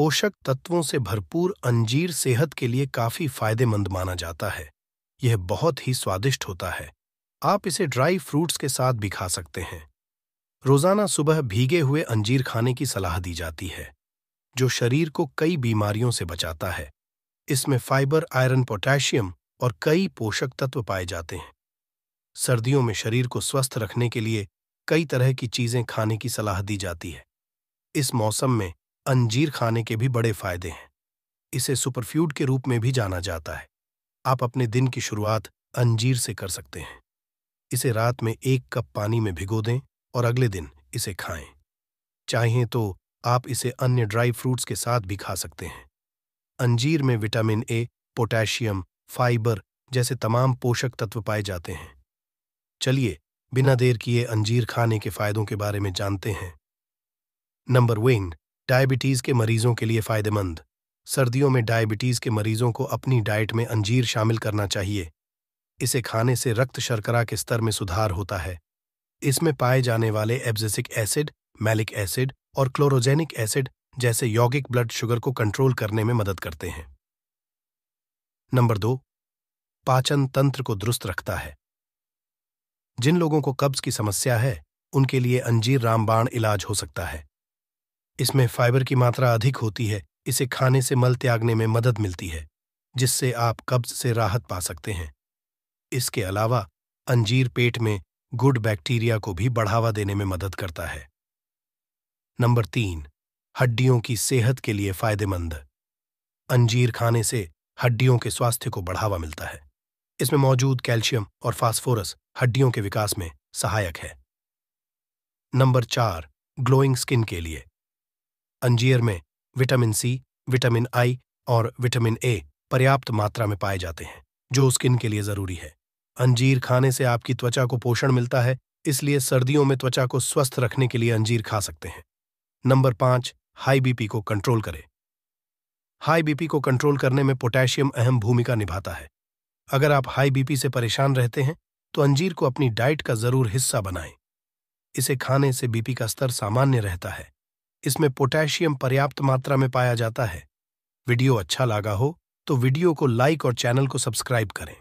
पोषक तत्वों से भरपूर अंजीर सेहत के लिए काफ़ी फायदेमंद माना जाता है यह बहुत ही स्वादिष्ट होता है आप इसे ड्राई फ्रूट्स के साथ भी खा सकते हैं रोज़ाना सुबह भीगे हुए अंजीर खाने की सलाह दी जाती है जो शरीर को कई बीमारियों से बचाता है इसमें फाइबर आयरन पोटेशियम और कई पोषक तत्व पाए जाते हैं सर्दियों में शरीर को स्वस्थ रखने के लिए कई तरह की चीज़ें खाने की सलाह दी जाती है इस मौसम में अंजीर खाने के भी बड़े फायदे हैं इसे सुपरफ्यूड के रूप में भी जाना जाता है आप अपने दिन की शुरुआत अंजीर से कर सकते हैं इसे रात में एक कप पानी में भिगो दें और अगले दिन इसे खाएं चाहें तो आप इसे अन्य ड्राई फ्रूट्स के साथ भी खा सकते हैं अंजीर में विटामिन ए पोटेशियम फाइबर जैसे तमाम पोषक तत्व पाए जाते हैं चलिए बिना देर किए अंजीर खाने के फायदों के बारे में जानते हैं नंबर वन डायबिटीज़ के मरीजों के लिए फ़ायदेमंद सर्दियों में डायबिटीज़ के मरीजों को अपनी डाइट में अंजीर शामिल करना चाहिए इसे खाने से रक्त शर्करा के स्तर में सुधार होता है इसमें पाए जाने वाले एब्जेसिक एसिड मैलिक एसिड और क्लोरोजेनिक एसिड जैसे यौगिक ब्लड शुगर को कंट्रोल करने में मदद करते हैं नंबर दो पाचन तंत्र को दुरुस्त रखता है जिन लोगों को कब्ज की समस्या है उनके लिए अंजीर रामबाण इलाज हो सकता है इसमें फाइबर की मात्रा अधिक होती है इसे खाने से मल त्यागने में मदद मिलती है जिससे आप कब्ज से राहत पा सकते हैं इसके अलावा अंजीर पेट में गुड बैक्टीरिया को भी बढ़ावा देने में मदद करता है नंबर तीन हड्डियों की सेहत के लिए फायदेमंद अंजीर खाने से हड्डियों के स्वास्थ्य को बढ़ावा मिलता है इसमें मौजूद कैल्शियम और फास्फोरस हड्डियों के विकास में सहायक है नंबर चार ग्लोइंग स्किन के लिए अंजीर में विटामिन सी विटामिन आई और विटामिन ए पर्याप्त मात्रा में पाए जाते हैं जो स्किन के लिए जरूरी है अंजीर खाने से आपकी त्वचा को पोषण मिलता है इसलिए सर्दियों में त्वचा को स्वस्थ रखने के लिए अंजीर खा सकते हैं नंबर पांच हाई बीपी को कंट्रोल करें हाई बीपी को कंट्रोल करने में पोटेशियम अहम भूमिका निभाता है अगर आप हाई बीपी से परेशान रहते हैं तो अंजीर को अपनी डाइट का जरूर हिस्सा बनाएं इसे खाने से बीपी का स्तर सामान्य रहता है इसमें पोटेशियम पर्याप्त मात्रा में पाया जाता है वीडियो अच्छा लगा हो तो वीडियो को लाइक और चैनल को सब्सक्राइब करें